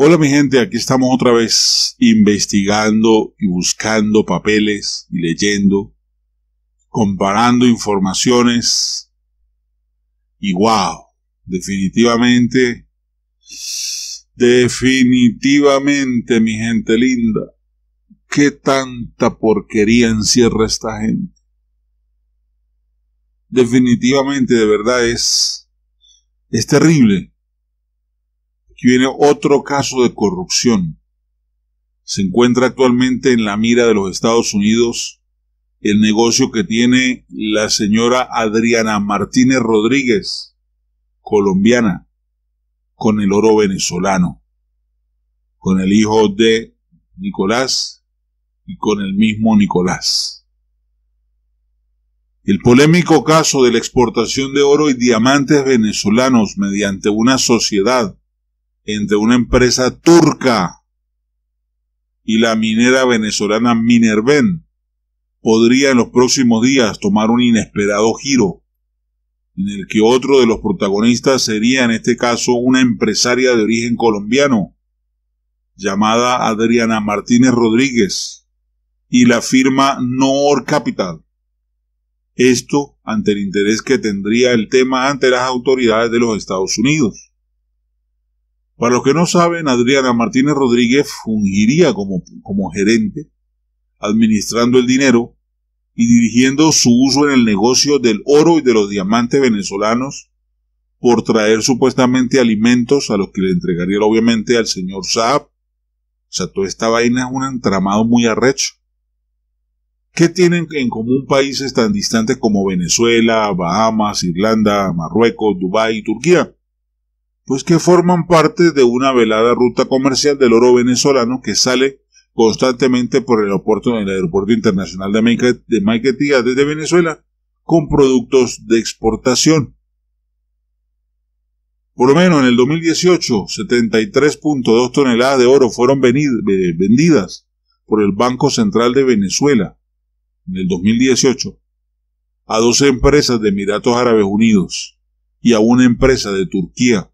Hola mi gente, aquí estamos otra vez investigando y buscando papeles y leyendo, comparando informaciones y wow, definitivamente, definitivamente mi gente linda, qué tanta porquería encierra esta gente. Definitivamente, de verdad es, es terrible Aquí viene otro caso de corrupción. Se encuentra actualmente en la mira de los Estados Unidos el negocio que tiene la señora Adriana Martínez Rodríguez, colombiana, con el oro venezolano, con el hijo de Nicolás y con el mismo Nicolás. El polémico caso de la exportación de oro y diamantes venezolanos mediante una sociedad entre una empresa turca y la minera venezolana Minerven podría en los próximos días tomar un inesperado giro, en el que otro de los protagonistas sería en este caso una empresaria de origen colombiano, llamada Adriana Martínez Rodríguez, y la firma Noor Capital. Esto ante el interés que tendría el tema ante las autoridades de los Estados Unidos. Para los que no saben, Adriana Martínez Rodríguez fungiría como, como gerente, administrando el dinero y dirigiendo su uso en el negocio del oro y de los diamantes venezolanos por traer supuestamente alimentos a los que le entregaría obviamente al señor Saab. O sea, toda esta vaina es un entramado muy arrecho. ¿Qué tienen en común países tan distantes como Venezuela, Bahamas, Irlanda, Marruecos, Dubái y Turquía? pues que forman parte de una velada ruta comercial del oro venezolano que sale constantemente por el aeropuerto, el aeropuerto internacional de Maiquetía desde Venezuela con productos de exportación. Por lo menos en el 2018, 73.2 toneladas de oro fueron vendidas por el Banco Central de Venezuela en el 2018 a dos empresas de Emiratos Árabes Unidos y a una empresa de Turquía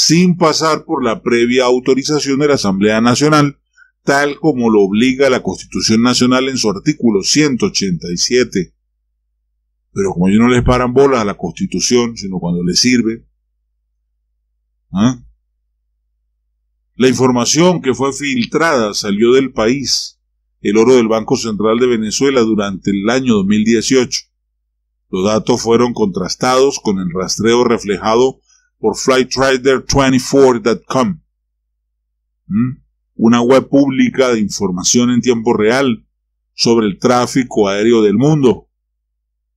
sin pasar por la previa autorización de la Asamblea Nacional, tal como lo obliga la Constitución Nacional en su artículo 187. Pero como ellos no les paran bolas a la Constitución, sino cuando les sirve, ¿ah? La información que fue filtrada salió del país, el oro del Banco Central de Venezuela durante el año 2018. Los datos fueron contrastados con el rastreo reflejado por flightrider24.com. ¿Mm? Una web pública de información en tiempo real sobre el tráfico aéreo del mundo,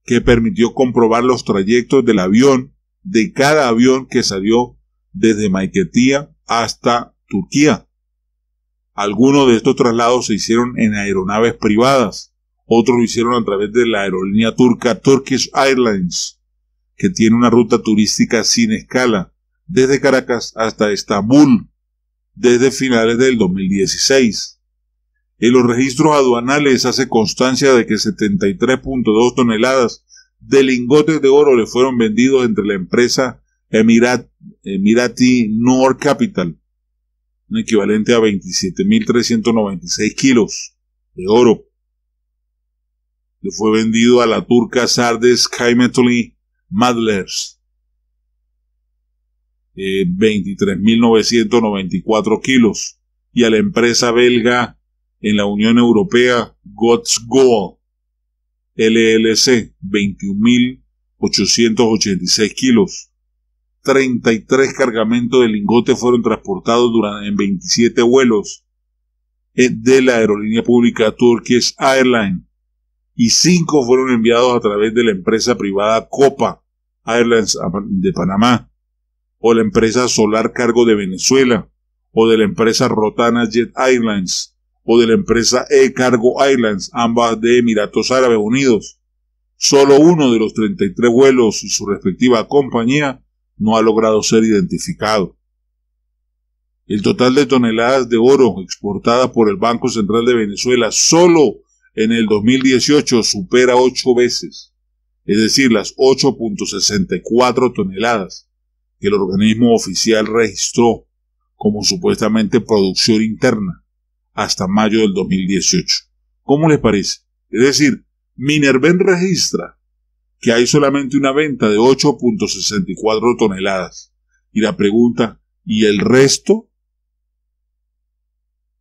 que permitió comprobar los trayectos del avión, de cada avión que salió desde Maiquetía hasta Turquía. Algunos de estos traslados se hicieron en aeronaves privadas, otros lo hicieron a través de la aerolínea turca Turkish Airlines que tiene una ruta turística sin escala, desde Caracas hasta Estambul, desde finales del 2016. En los registros aduanales hace constancia de que 73.2 toneladas de lingotes de oro le fueron vendidos entre la empresa Emirati North Capital, un equivalente a 27.396 kilos de oro. Le fue vendido a la turca Sardes Kaimetli, Madlers. 23.994 eh, kilos. Y a la empresa belga en la Unión Europea, God's LLC, 21.886 kilos. 33 cargamentos de lingotes fueron transportados durante, en 27 vuelos eh, de la aerolínea pública Turkish Airlines y 5 fueron enviados a través de la empresa privada Copa Airlines de Panamá, o la empresa Solar Cargo de Venezuela, o de la empresa Rotana Jet Airlines, o de la empresa E-Cargo Airlines, ambas de Emiratos Árabes Unidos. Solo uno de los 33 vuelos y su respectiva compañía no ha logrado ser identificado. El total de toneladas de oro exportadas por el Banco Central de Venezuela solo en el 2018 supera ocho veces es decir, las 8.64 toneladas que el organismo oficial registró como supuestamente producción interna hasta mayo del 2018. ¿Cómo les parece? Es decir, Minerven registra que hay solamente una venta de 8.64 toneladas. Y la pregunta, ¿y el resto?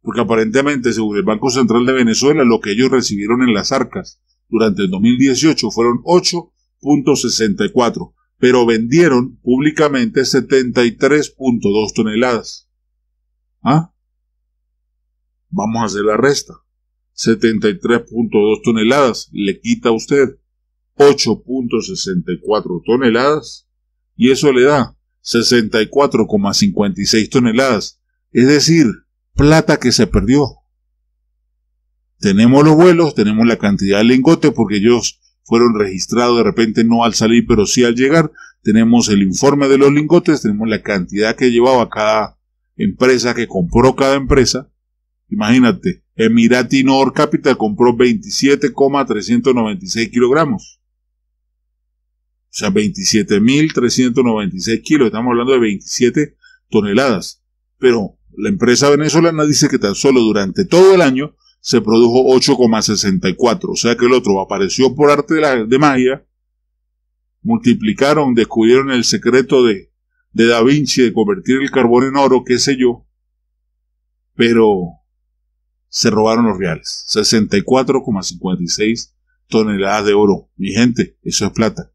Porque aparentemente, según el Banco Central de Venezuela, lo que ellos recibieron en las arcas durante el 2018 fueron 8.64, pero vendieron públicamente 73.2 toneladas. ¿Ah? Vamos a hacer la resta. 73.2 toneladas le quita a usted 8.64 toneladas y eso le da 64,56 toneladas, es decir, plata que se perdió. Tenemos los vuelos, tenemos la cantidad de lingotes, porque ellos fueron registrados de repente no al salir, pero sí al llegar. Tenemos el informe de los lingotes, tenemos la cantidad que llevaba cada empresa que compró cada empresa. Imagínate, Emirati Nord Capital compró 27,396 kilogramos. O sea, 27.396 kilos. Estamos hablando de 27 toneladas. Pero la empresa venezolana dice que tan solo durante todo el año se produjo 8,64. O sea que el otro apareció por arte de, magia, multiplicaron, descubrieron el secreto de, de Da Vinci de convertir el carbón en oro, qué sé yo, pero se robaron los reales. 64,56 toneladas de oro. Mi gente, eso es plata.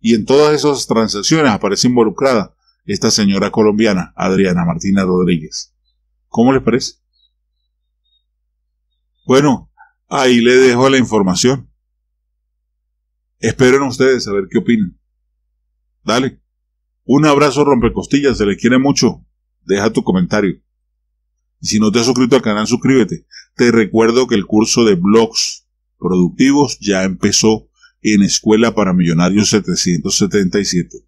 Y en todas esas transacciones aparece involucrada esta señora colombiana, Adriana Martina Rodríguez. ¿Cómo les parece? Bueno, ahí le dejo la información. Esperen ustedes a ver qué opinan. Dale. Un abrazo rompecostillas, se le quiere mucho. Deja tu comentario. Y si no te has suscrito al canal, suscríbete. Te recuerdo que el curso de blogs productivos ya empezó en Escuela para Millonarios 777.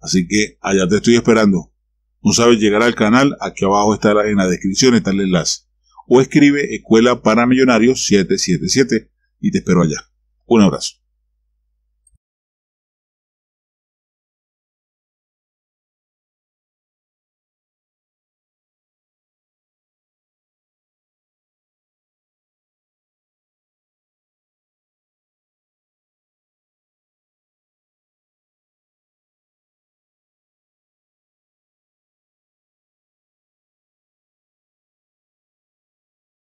Así que allá te estoy esperando. No sabes llegar al canal, aquí abajo está en la descripción está el enlace o escribe escuela para millonarios 777 y te espero allá. Un abrazo.